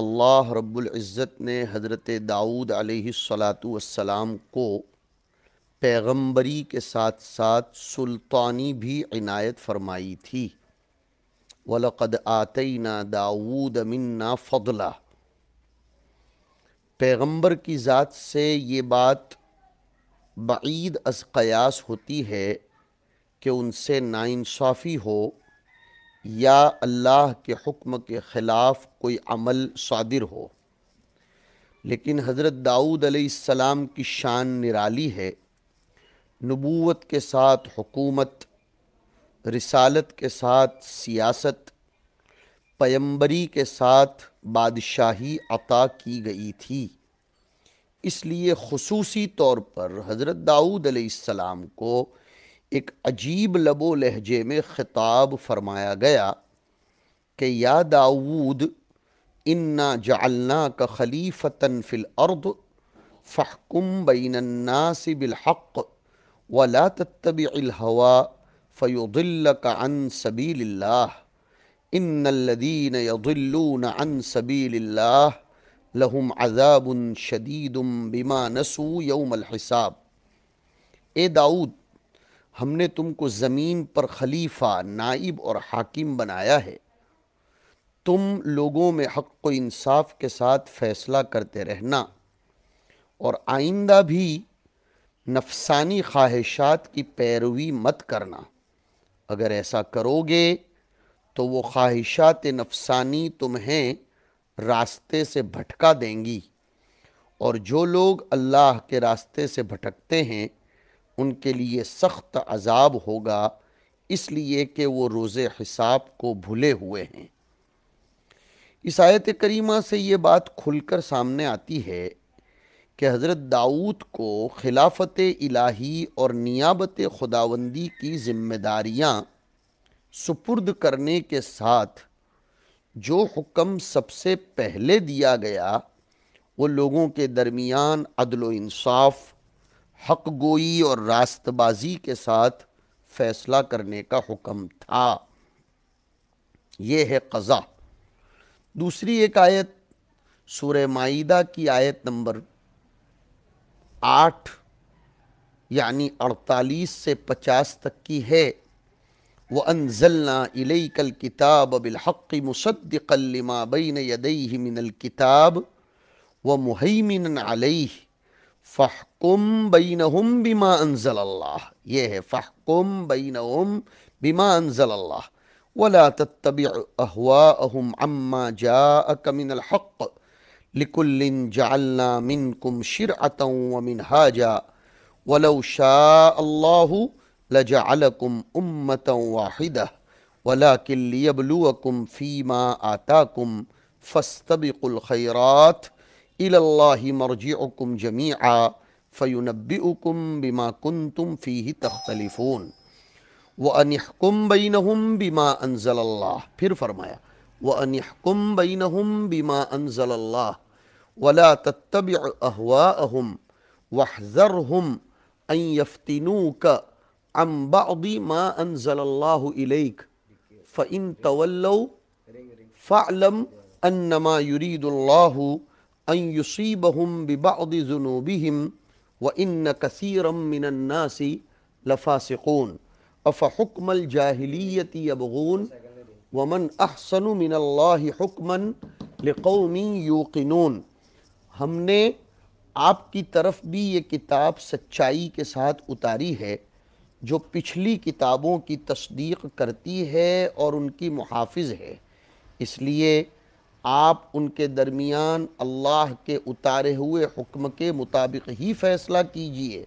अल्लाह रब्ज़त ने हज़रत दाऊद सलाम को पैगम्बरी के साथ साथ सुल्तानी भी इनायत फरमाई थी वलक़द ना दाऊद मन्ना फ़दला पैगम्बर की ज़ात से ये बात बईद अस कयास होती है कि उनसे नाइंसाफ़ी हो या अल्लाह के हुक्म के ख़िलाफ़ कोई अमल सादिर हो लेकिन हज़रत दाऊद अलैहिस्सलाम की शान निराली है नबूवत के साथ हुकूमत रिसालत के साथ सियासत पैम्बरी के साथ बादशाही अता की गई थी इसलिए खसूसी तौर पर हज़रत दाऊद अलैहिस्सलाम को एक अजीब लबो लहजे में ख़िताब फरमाया गया कि या दाऊद इन्ना जालना का खलीफ़तन फ़िल अर्द फ़हकुम बैनन्नास बिलहक़ वला तत्तबिलहवा हवा का अन सबील्ला इन्नल्लदीन यदिल्लून अन सबील्ला लहुम अजाबन शदीदम बिमा नसू यौमल हिसाब ए दाऊद हमने तुमको ज़मीन पर खलीफा नाइब और हाकिम बनाया है तुम लोगों में हक इंसाफ के साथ फ़ैसला करते रहना और आइंदा भी नफसानी ख्वाहिशात की पैरवी मत करना अगर ऐसा करोगे तो वो ख्वाहिशात नफसानी तुम्हें रास्ते से भटका देंगी और जो लोग अल्लाह के रास्ते से भटकते हैं उनके लिए सख्त अजाब होगा इसलिए कि वो रोज़ हिसाब को भूले हुए हैं इस आयत करीमा से ये बात खुलकर सामने आती है कि हज़रत दाऊद को खिलाफत इलाही और नियाबत खुदावंदी की ज़िम्मेदारियाँ सुपुर्द करने के साथ जो हुक्म सबसे पहले दिया गया वो लोगों के दरमियान अदलानसाफ़ इंसाफ़ हक गोई और रास्तबाजी के साथ फैसला करने का हुक्म था यह है कज़ा दूसरी एक आयत सूर माईदा की आयत नंबर आठ यानी अड़तालीस से पचास तक की है व अनजल्ला कल किताब बिलहक़ मुसद्दिकलिमा बैन यदई मिनल किताब व मुहैमिन अलैह فحكم بينهم بما أنزل الله يه فحكم بينهم بما أنزل الله ولا تتبع أهواءهم عما جاءك من الحق لكل جعلنا منكم شرعة ومنهاجا ولو شاء الله لجعلكم أمة واحدة ولكن ليبلوكم فيما آتاكم فاستبقوا الخيرات إلى الله مرجعكم جميعا فينبئكم بما كنتم فيه تختلفون وأن يحكم بينهم بما أنزل الله پھر فرمایا وأن يحكم بينهم بما أنزل الله ولا تتبع أهواءهم واحذرهم أن يفتنوك عن بعض ما أنزل الله إليك فإن تولوا فاعلم أنما يريد الله अयुसीबहम बिबादिजुनूबिम व इन कसरम मिनन्नासी लफासिकून अफ़ुकमल जाहिलियती अबगून वमन अहसन मिनल्लाकमन लकौमी यूकिनून हमने आपकी तरफ भी ये किताब सच्चाई के साथ उतारी है जो पिछली किताबों की तस्दीक करती है और उनकी मुहाफ़ है इसलिए आप उनके दरमियान अल्लाह के उतारे हुए हुक्म के मुताबिक ही फ़ैसला कीजिए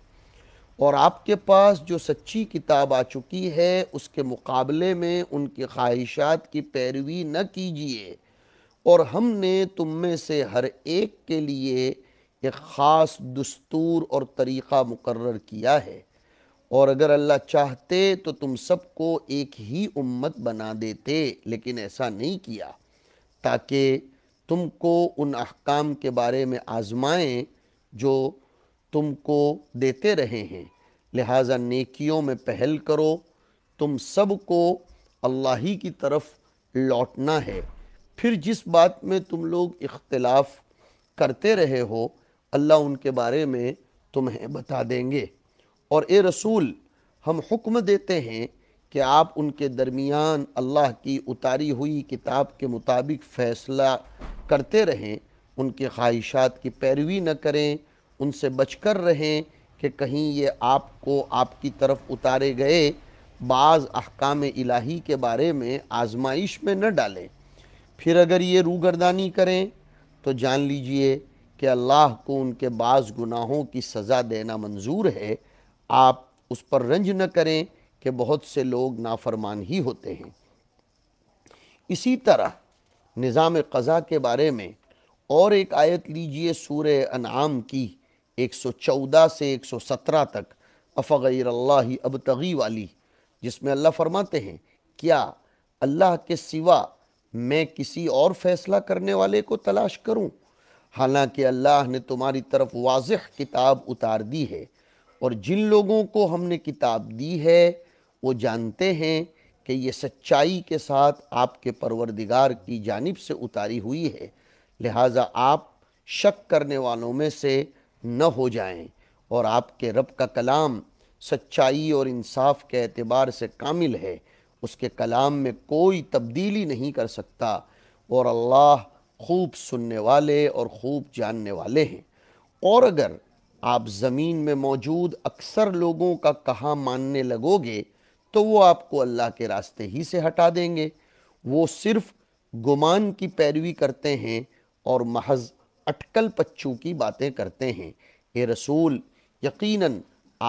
और आपके पास जो सच्ची किताब आ चुकी है उसके मुकाबले में उनकी ख्वाहिशात की पैरवी न कीजिए और हमने तुम में से हर एक के लिए एक ख़ास दस्तूर और तरीक़ा मुकर्र किया है और अगर अल्लाह चाहते तो तुम सबको एक ही उम्मत बना देते लेकिन ऐसा नहीं किया ताकि तुमको उन अहकाम के बारे में आजमाएं जो तुमको देते रहे हैं लिहाजा नेकियों में पहल करो तुम सबको अल्लाह ही की तरफ लौटना है फिर जिस बात में तुम लोग इख्तलाफ करते रहे हो अल्लाह उनके बारे में तुम्हें बता देंगे और ए रसूल हम हुक्म देते हैं कि आप उनके दरमियान अल्लाह की उतारी हुई किताब के मुताबिक फ़ैसला करते रहें उनके ख्वाहिशात की पैरवी न करें उनसे बचकर रहें कि कहीं ये आपको आपकी तरफ उतारे गए बाज़ अहकाम इलाही के बारे में आजमाइश में न डालें फिर अगर ये रूगर्दानी करें तो जान लीजिए कि अल्लाह को उनके बाज़ गुनाहों की सज़ा देना मंजूर है आप उस पर रंज न करें कि बहुत से लोग नाफरमान ही होते हैं इसी तरह निज़ाम कज़ा के बारे में और एक आयत लीजिए सूर अनाम की 114 से 117 तक अफ़ग़ैर अल्लाह अब तगी वाली जिसमें अल्लाह फरमाते हैं क्या अल्लाह के सिवा मैं किसी और फैसला करने वाले को तलाश करूं? हालांकि अल्लाह ने तुम्हारी तरफ वाजह किताब उतार दी है और जिन लोगों को हमने किताब दी है वो जानते हैं कि ये सच्चाई के साथ आपके परवरदिगार की जानिब से उतारी हुई है लिहाजा आप शक करने वालों में से न हो जाएं और आपके रब का कलाम सच्चाई और इंसाफ के अतबार से कामिल है उसके कलाम में कोई तब्दीली नहीं कर सकता और अल्लाह खूब सुनने वाले और खूब जानने वाले हैं और अगर आप ज़मीन में मौजूद अक्सर लोगों का कहा मानने लगोगे तो वो आपको अल्लाह के रास्ते ही से हटा देंगे वो सिर्फ गुमान की पैरवी करते हैं और महज अटकल पच्चू की बातें करते हैं ये रसूल यकीनन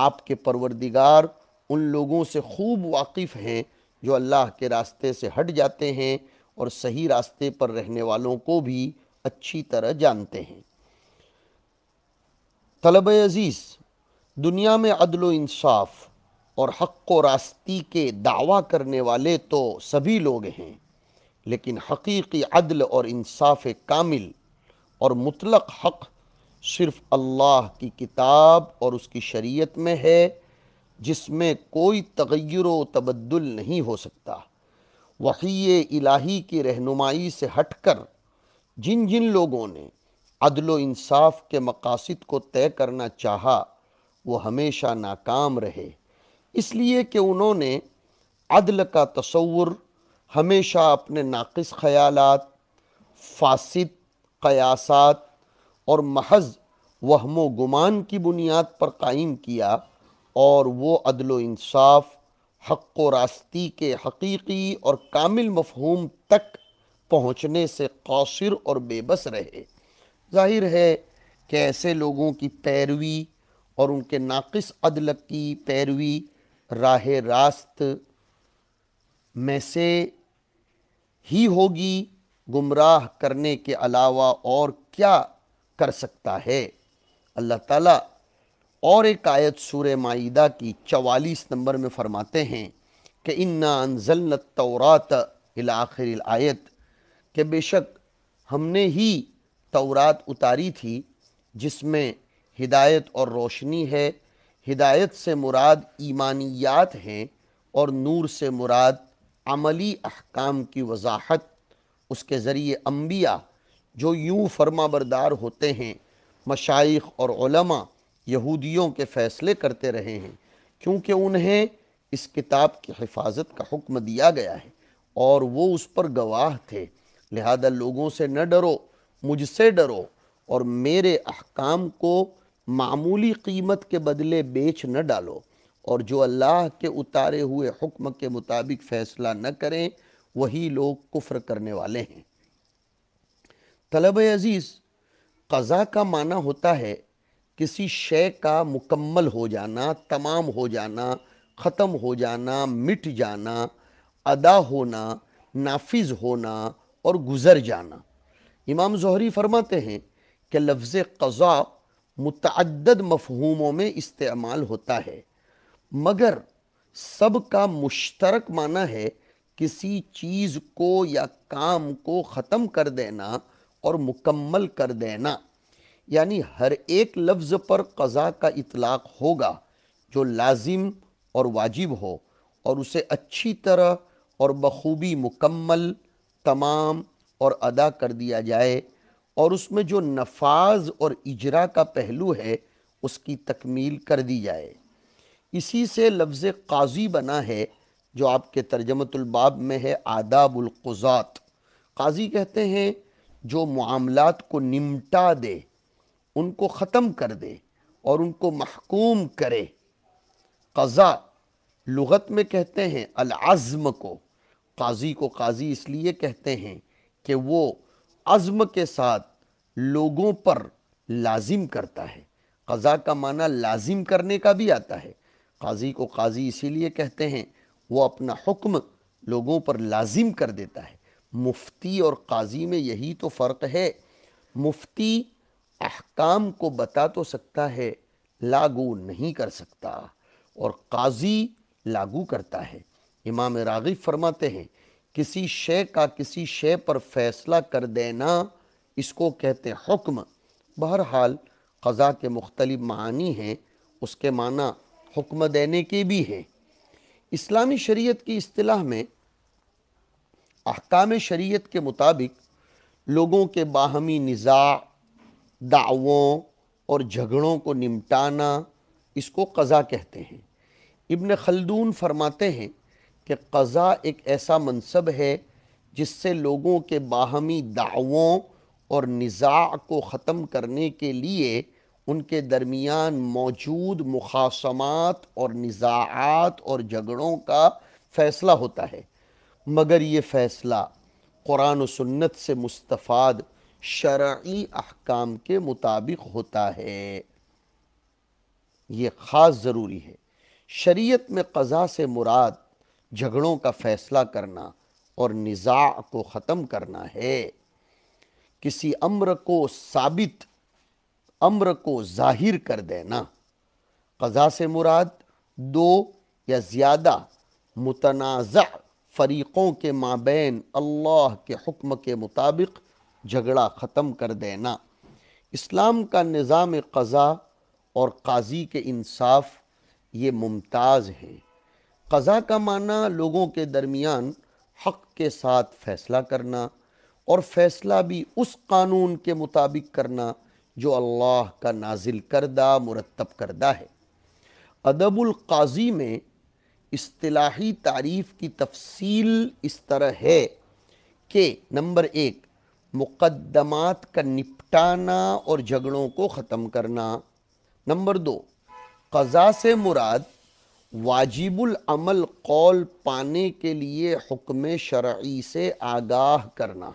आपके परवरदिगार उन लोगों से खूब वाकिफ़ हैं जो अल्लाह के रास्ते से हट जाते हैं और सही रास्ते पर रहने वालों को भी अच्छी तरह जानते हैं तलब अज़ीज़ दुनिया में अदल इंसाफ़ और हक़ व रास्ती के दावा करने वाले तो सभी लोग हैं लेकिन हकीकी अदल और इंसाफ कामिल और मुतलक हक़ सिर्फ़ अल्लाह की किताब और उसकी शरीयत में है जिसमें कोई तगैर व तबद्दुल नहीं हो सकता वही इलाही की रहनुमाई से हट कर जिन जिन लोगों ने अदल इंसाफ के मकासद को तय करना चाहा वो हमेशा नाकाम रहे इसलिए कि उन्होंने अदल का तस्वुर हमेशा अपने नाक़ ख्याल फासद क़यासात और महज वहम गुमान की बुनियाद पर कायम किया और वो अदल इंसाफ हक़ व रास्ती के हकीकी और कामिल मफहूम तक पहुँचने से कौसर और बेबस रहे जाहिर है कि ऐसे लोगों की पैरवी और उनके नाक़ अदल की पैरवी राह रास्त में से ही होगी गुमराह करने के अलावा और क्या कर सकता है अल्लाह ताला और एक आयत सूर माईदा की चवालीस नंबर में फ़रमाते हैं कि इन्ना अनजल तौरात आखिर आयत के बेशक हमने ही तौरात उतारी थी जिसमें हिदायत और रोशनी है हिदायत से मुराद ईमानियात हैं और नूर से मुराद अमली अहकाम की वजाहत उसके ज़रिए अम्बिया जो यूँ फर्मा बरदार होते हैं मशाइख और यहूदियों के फ़ैसले करते रहे हैं क्योंकि उन्हें इस किताब की हिफाजत का हुक्म दिया गया है और वो उस पर गवाह थे लिहाजा लोगों से न डरो मुझसे डरो और मेरे अहकाम को मामूली कीमत के बदले बेच न डालो और जो अल्लाह के उतारे हुए हुक्म के मुताबिक फ़ैसला न करें वही लोग कुफ्र करने वाले हैं तलब अज़ीज़ कज़ा का माना होता है किसी शय का मुकम्मल हो जाना तमाम हो जाना ख़त्म हो जाना मिट जाना अदा होना नाफिज होना और गुज़र जाना इमाम जहरी फरमाते हैं कि लफ्ज़ कज़ा मुतद मफहूमों में इस्तेमाल होता है मगर सब का मुश्तरक माना है किसी चीज़ को या काम को ख़त्म कर देना और मुकम्मल कर देना यानी हर एक लफ्ज़ पर कज़ा का इतलाक़ होगा जो लाजिम और वाजिब हो और उसे अच्छी तरह और बखूबी मुकम्मल तमाम और अदा कर दिया जाए और उसमें जो नफाज और इजरा का पहलू है उसकी तकमील कर दी जाए इसी से लफ्ज़ काजी बना है जो आपके तर्जमतुलबाब में है आदाबुलक़ात काजी कहते हैं जो मामलात को निमटा दे उनको ख़त्म कर दे और उनको महकूम करे कज़ा लगत में कहते हैं अलाज़म को काजी को काजी इसलिए कहते हैं कि वो अज़म के साथ लोगों पर लाजिम करता है कज़ा का माना लाजिम करने का भी आता है काजी को काजी इसीलिए कहते हैं वो अपना हुक्म लोगों पर लाजिम कर देता है मुफ्ती और काजी में यही तो फ़र्क है मुफ्ती अहकाम को बता तो सकता है लागू नहीं कर सकता और काजी लागू करता है इमाम रागिब फरमाते हैं किसी शे का किसी शे पर फैसला कर देना इसको कहते हैं हुक्म बहरहाल क़ज़ा के मुख्तलिफ मानी हैं उसके माना हुक्म देने के भी हैं इस्लामी शरीयत की अतलाह में अहकाम शरीयत के मुताबिक लोगों के बाहमी निज़ा दावों और झगड़ों को निपटाना इसको कज़ा कहते हैं इब्न खलदून फरमाते हैं कि कज़ा एक ऐसा मनसब है जिससे लोगों के बाहमी दावों और निज़ा को ख़त्म करने के लिए उनके दरमियान मौजूद मुखासमात और निज़ात और झगड़ों का फ़ैसला होता है मगर ये फ़ैसला कुरान सन्नत से मुस्तफ़ाद शर्य अहकाम के मुताबिक होता है ये ख़ास ज़रूरी है शरीयत में कज़ा से मुराद झगड़ों का फैसला करना और निज़ा को ख़त्म करना है किसी अम्र को साबित अम्र को जाहिर कर देना कज़ा से मुराद दो या ज़्यादा मुतनाज़ फ़रीक़ों के माबेन अल्लाह के हुक्म के मुताबिक झगड़ा ख़त्म कर देना इस्लाम का निज़ाम कज़ा और काजी के इंसाफ ये मुमताज़ हैं कज़ा का माना लोगों के दरमियान हक़ के साथ फ़ैसला करना और फ़ैसला भी उस कानून के मुताबिक करना जो अल्लाह का नाजिल करदा मुरतब करदा है अदबुल्काजी में असलाही तारीफ़ की तफसील इस तरह है कि नंबर एक मुकदमात का निपटाना और झगड़ों को ख़त्म करना नंबर दो कज़ा से मुराद वाजिबुल अमल कौल पाने के लिए हुक्म शरा से आगाह करना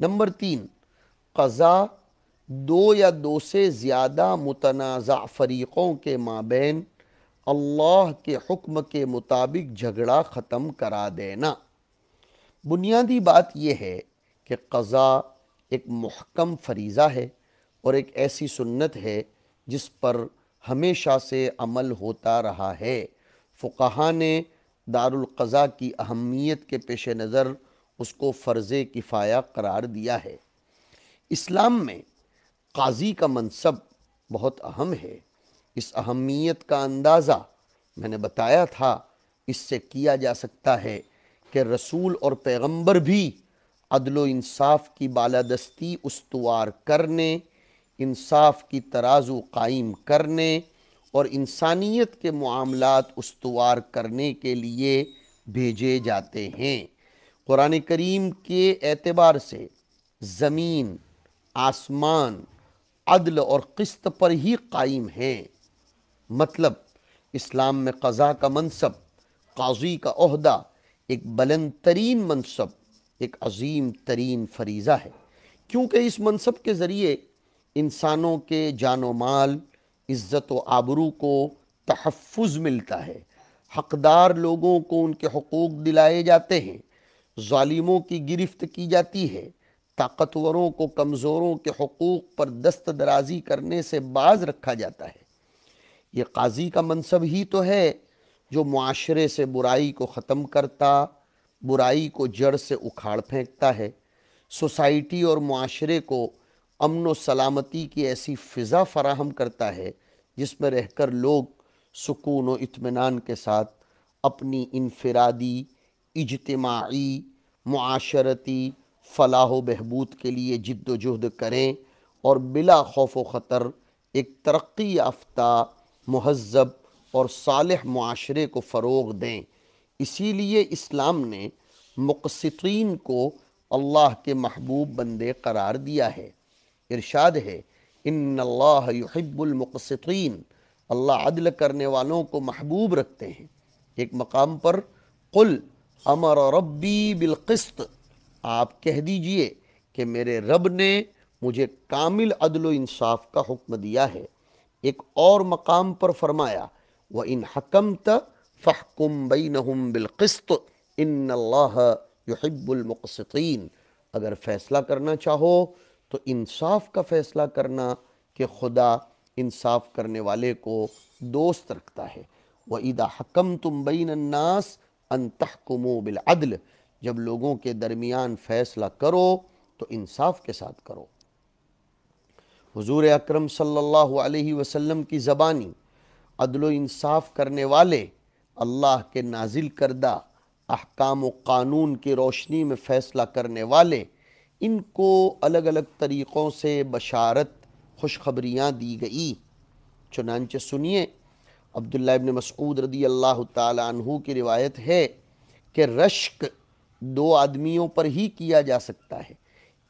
नंबर तीन कज़ा दो या दो से ज़्यादा मुतनाज़ फ़रीक़ों के माबेन अल्लाह के हुक्म के मुताबिक झगड़ा ख़त्म करा देना बुनियादी बात यह है कि कज़ा एक महकम फरीज़ा है और एक ऐसी सुन्नत है जिस पर हमेशा से अमल होता रहा है फ़ुकाहा ने दारुलक़ा की अहमियत के पेश नज़र उसको फ़र्ज़ किफ़ाया करार दिया है इस्लाम में काजी का मनसब बहुत अहम है इस अहमियत का अंदाज़ा मैंने बताया था इससे किया जा सकता है कि रसूल और पैगंबर भी अदल इंसाफ की बालादस्ती उसतवार करने इंसाफ की तराजू कायम करने और इंसानियत के मामलत उसवार करने के लिए भेजे जाते हैं क़ुरान करीम के एतबार से ज़मीन आसमान अदल और किस्त पर ही कायम हैं मतलब इस्लाम में कज़ा का मनसब काजी का अहदा एक बुलंद तरीन मनसब एक अजीम तरीन फरीज़ा है क्योंकि इस मनसब के ज़रिए इंसानों के जान माल इज़्ज़त व आबरू को तहफ़ मिलता है हकदार लोगों को उनके हकूक़ दिलाए जाते हैं ालिमों की गिरफ्त की जाती है ताकतवरों को कमज़ोरों के हकूक़ पर दस्त दराजी करने से बाज रखा जाता है ये काजी का मनसब ही तो है जो माशरे से बुराई को ख़त्म करता बुराई को जड़ से उखाड़ फेंकता है सोसाइटी और माशरे को अमन व सलामती की ऐसी फ़िज़ा फ़राहम करता है जिसमें रहकर लोग सुकून व इतमान के साथ अपनी इनफरादी इजतमाही माशरती फलाह बहबूद के लिए जद्दोजहद करें और बिला खौफ ख़तर एक तरक्की याफ्ता महजब और साल माशरे को फ़रोग दें इसीलिए इस्लाम ने मुकसरीन को अल्लाह के महबूब बंदे करार दिया है इरशाद है इन अल्लाह अदल करने वालों को महबूब रखते हैं एक मकाम पर कुल अमर रब्बी बिलकस्त आप कह दीजिए कि मेरे रब ने मुझे कामिल अदल इंसाफ का हुक्म दिया है एक और मकाम पर फरमाया व इन हकम त बिन बिलकस्त इन अल्लाहबुलमक़सिन अगर फ़ैसला करना चाहो तो इंसाफ का फ़ैसला करना कि खुदा इंसाफ करने वाले को दोस्त रखता है व ईदा हकम तुम बैन अन्नास बिल अदल जब लोगों के दरमियान फ़ैसला करो तो इंसाफ के साथ करो हुजूर अकरम सल्लल्लाहु अलैहि वसल्लम की ज़बानी अदल इंसाफ करने वाले अल्लाह के नाजिल करदा अहकाम व कानून की रोशनी में फ़ैसला करने वाले इनको अलग अलग तरीक़ों से बशारत खुशखबरियाँ दी गई चुनानचे सुनिए अब्दुल्ला इबन मसूद रदी अल्लाह तु की रिवायत है कि रश्क दो आदमियों पर ही किया जा सकता है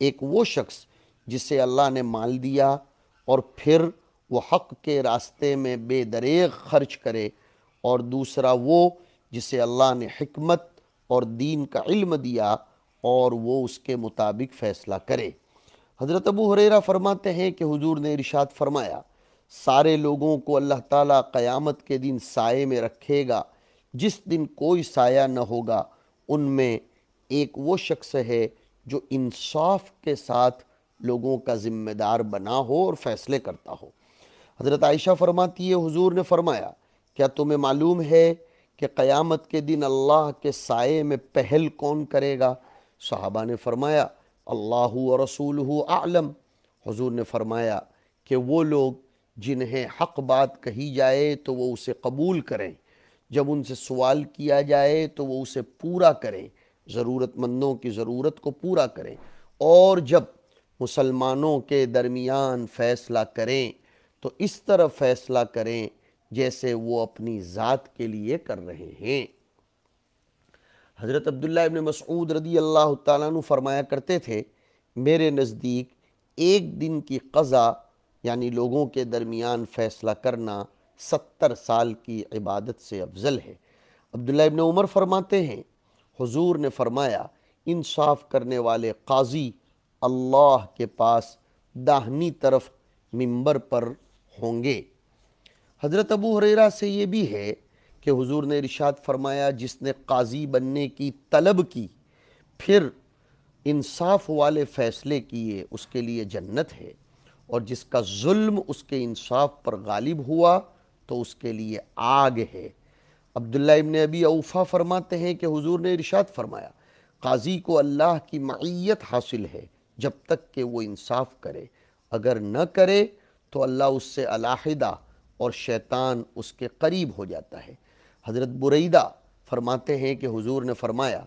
एक वो शख्स जिसे अल्लाह ने माल दिया और फिर वो हक के रास्ते में बेदरेग खर्च करे और दूसरा वो जिसे अल्लाह ने हमत और दीन का इल्म दिया और वो उसके मुताबिक फ़ैसला करे हज़रत अबू हरेरा फरमाते हैं कि हुजूर ने इरशाद फरमाया सारे लोगों को अल्लाह ताला क़यामत के दिन साय में रखेगा जिस दिन कोई साया न होगा उनमें एक वो शख्स है जो इंसाफ के साथ लोगों का ज़िम्मेदार बना हो और फ़ैसले करता हो हज़रत आयशा फरमाती है हुजूर ने फरमाया क्या तुम्हें मालूम है कि क़यामत के दिन अल्लाह के साय में पहल कौन करेगा साहबा ने फरमाया अल्लाह रसूल आलम हजूर ने फरमाया कि वो लोग जिन्हें हक बात कही जाए तो वो उसे कबूल करें जब उनसे सवाल किया जाए तो वो उसे पूरा करें ज़रूरतमंदों की ज़रूरत को पूरा करें और जब मुसलमानों के दरमियान फ़ैसला करें तो इस तरह फ़ैसला करें जैसे वो अपनी ज़ात के लिए कर रहे हैं हज़रत अब्दुल्ला इबन मसूद रदी अल्लाह तु फरमाया करते थे मेरे नज़दीक एक दिन की कज़ा यानी लोगों के दरमियान फ़ैसला करना सत्तर साल की इबादत से अफजल है अब्दुल्ला इबन उमर फरमाते हैं हुजूर ने फरमाया इंसाफ करने वाले काजी अल्लाह के पास दाहनी तरफ मिंबर पर होंगे हज़रत अबू हरेरा से ये भी है कि हुजूर ने इरशाद फरमाया जिसने काजी बनने की तलब की फिर इंसाफ वाले फ़ैसले किए उसके लिए जन्नत है और जिसका जुल्म उसके इंसाफ पर गालिब हुआ तो उसके लिए आग है अब्दुल्ला इबन अबी अवफ़ा फरमाते हैं कि हुजूर ने इरशाद फरमाया काजी को अल्लाह की मैत हासिल है जब तक कि वो इंसाफ करे अगर न करे तो अल्लाह उससे अलाहिदा और शैतान उसके करीब हो जाता है हज़रत बुरैदा फरमाते हैं कि हुजूर ने फरमाया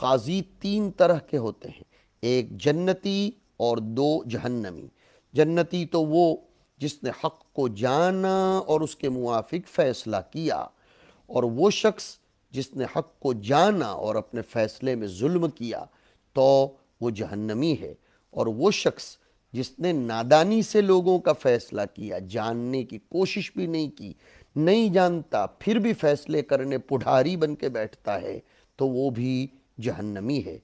काजी तीन तरह के होते हैं एक जन्नती और दो जहन्नमी जन्नती तो वो जिसने हक़ को जाना और उसके मुआफिक फ़ैसला किया और वो शख्स जिसने हक़ को जाना और अपने फ़ैसले में जुल्म किया तो वो जहन्नमी है और वो शख्स जिसने नादानी से लोगों का फ़ैसला किया जानने की कोशिश भी नहीं की नहीं जानता फिर भी फैसले करने पुढारी बन के बैठता है तो वो भी जहन्नमी है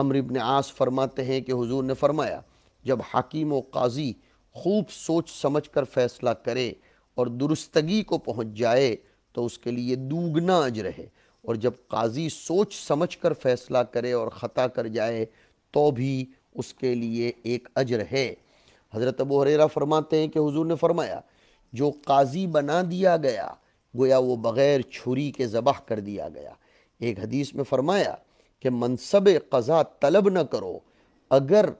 अमर इबन आस फरमाते हैं कि हुजूर ने फरमाया जब हकीम व काजी खूब सोच समझ कर फैसला करे और दुरुस्तगी को पहुंच जाए तो उसके लिए दूगना अजर है और जब काजी सोच समझ कर फैसला करे और ख़ता कर जाए तो भी उसके लिए एक अजर है हज़रत अबू हरेरा फरमाते हैं कि हुजूर ने फरमाया जो काजी बना दिया गया गोया वो बग़ैर छुरी के ज़बह कर दिया गया एक हदीस में फ़रमाया कि मनसब कज़ा तलब न करो अगर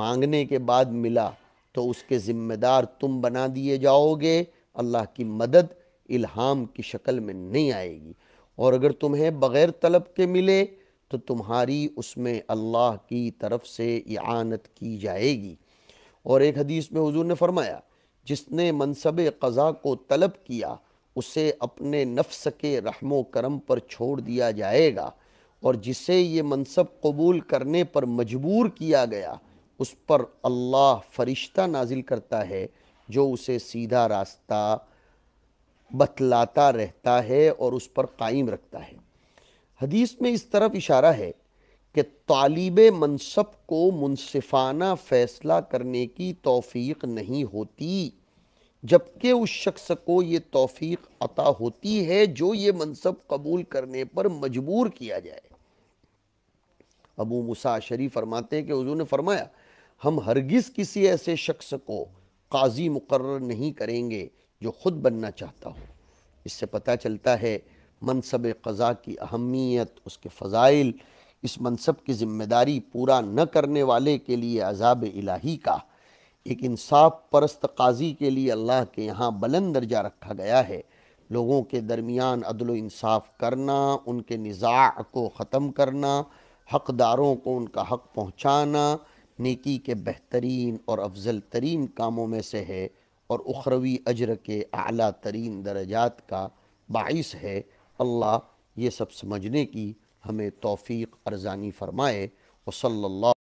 मांगने के बाद मिला तो उसके ज़िम्मेदार तुम बना दिए जाओगे अल्लाह की मदद इल्हाम की शक्ल में नहीं आएगी और अगर तुम्हें बग़ैर तलब के मिले तो तुम्हारी उसमें अल्लाह की तरफ से इआनत की जाएगी और एक हदीस में हुजूर ने फरमाया जिसने मनसब कज़ा को तलब किया उसे अपने नफ्स के रहमो करम पर छोड़ दिया जाएगा और जिसे ये मनसब कबूल करने पर मजबूर किया गया उस पर अल्लाह फरिश्ता नाजिल करता है जो उसे सीधा रास्ता बतलाता रहता है और उस पर कायम रखता है हदीस में इस तरफ इशारा है कि तालिब मनसब को मुनफाना फ़ैसला करने की तोफ़ी नहीं होती जबकि उस शख्स को ये तोफ़ी अता होती है जो ये मनसब कबूल करने पर मजबूर किया जाए अबू मुसा शरीफ फरमाते हैं कि हजू ने फरमाया हम हरगिज़ किसी ऐसे शख्स को काजी मुकर नहीं करेंगे जो ख़ुद बनना चाहता हो इससे पता चलता है मनसब कज़ा की अहमियत उसके फ़जाइल इस मनसब की जिम्मेदारी पूरा न करने वाले के लिए अजाब इलाही का एक इंसाफ परस्त काजी के लिए अल्लाह के यहाँ बुलंद दर्जा रखा गया है लोगों के दरमियान अदल इंसाफ करना उनके निज़ा को ख़त्म करना हकदारों को उनका हक पहुँचाना नेकी के बेहतरीन और अफजल तरीन कामों में से है और उखरवी अजर के अला तरीन दर्जात का बाइस है अल्लाह ये सब समझने की हमें तोफ़ी अरजानी फ़रमाए वसल्ला